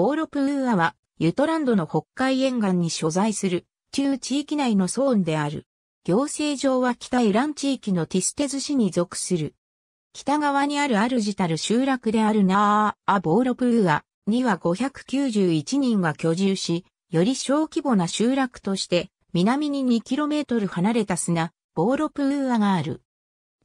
ボーロプーアは、ユトランドの北海沿岸に所在する、旧地域内のソーンである。行政上は北イラン地域のティステズ市に属する。北側にあるアルジタル集落であるナーア・ボーロプーアには591人が居住し、より小規模な集落として、南に 2km 離れた砂、ボーロプーアがある。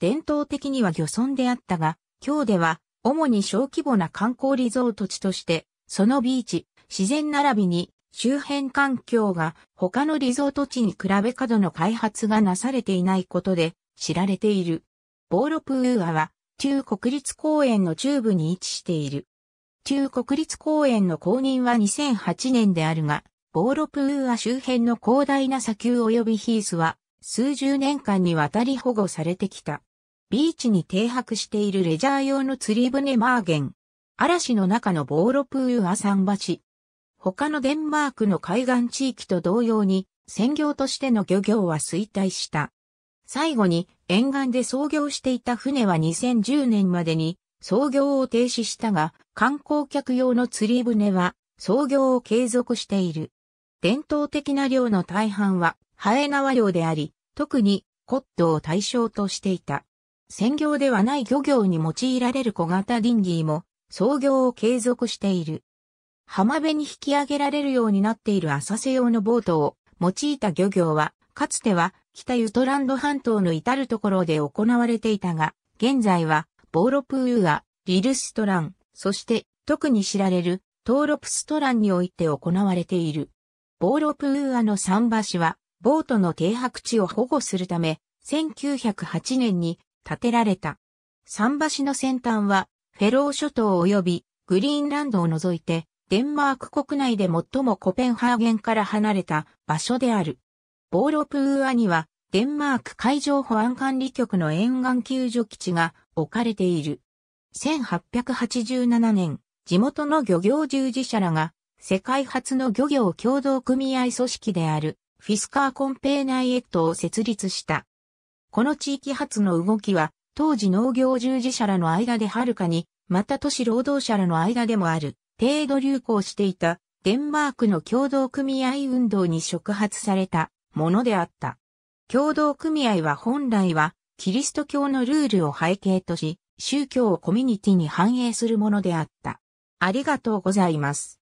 伝統的には漁村であったが、今日では主に小規模な観光リゾート地としてそのビーチ、自然並びに周辺環境が他のリゾート地に比べ過度の開発がなされていないことで知られている。ボーロプーアは中国立公園の中部に位置している。中国立公園の公認は2008年であるが、ボーロプーア周辺の広大な砂丘及びヒースは数十年間にわたり保護されてきた。ビーチに停泊しているレジャー用の釣り船マーゲン、嵐の中のボーロプーア桟橋。他のデンマークの海岸地域と同様に、専業としての漁業は衰退した。最後に、沿岸で操業していた船は2010年までに、操業を停止したが、観光客用の釣り船は、操業を継続している。伝統的な漁の大半は、ハエナワ漁であり、特に、コットを対象としていた。専業ではない漁業に用いられる小型ディンギーも、創業を継続している。浜辺に引き上げられるようになっている浅瀬用のボートを用いた漁業は、かつては北ユトランド半島の至るところで行われていたが、現在はボーロプーア、リルストラン、そして特に知られるトーロプストランにおいて行われている。ボーロプーアの桟橋は、ボートの停泊地を保護するため、1908年に建てられた。桟橋の先端はフェロー諸島及びグリーンランドを除いて、デンマーク国内で最もコペンハーゲンから離れた場所である。ボーロプーアには、デンマーク海上保安管理局の沿岸救助基地が置かれている。1887年、地元の漁業従事者らが、世界初の漁業共同組合組織である、フィスカーコンペーナイエットを設立した。この地域発の動きは、当時農業従事者らの間ではるかに、また都市労働者らの間でもある、程度流行していた、デンマークの共同組合運動に触発されたものであった。共同組合は本来は、キリスト教のルールを背景とし、宗教をコミュニティに反映するものであった。ありがとうございます。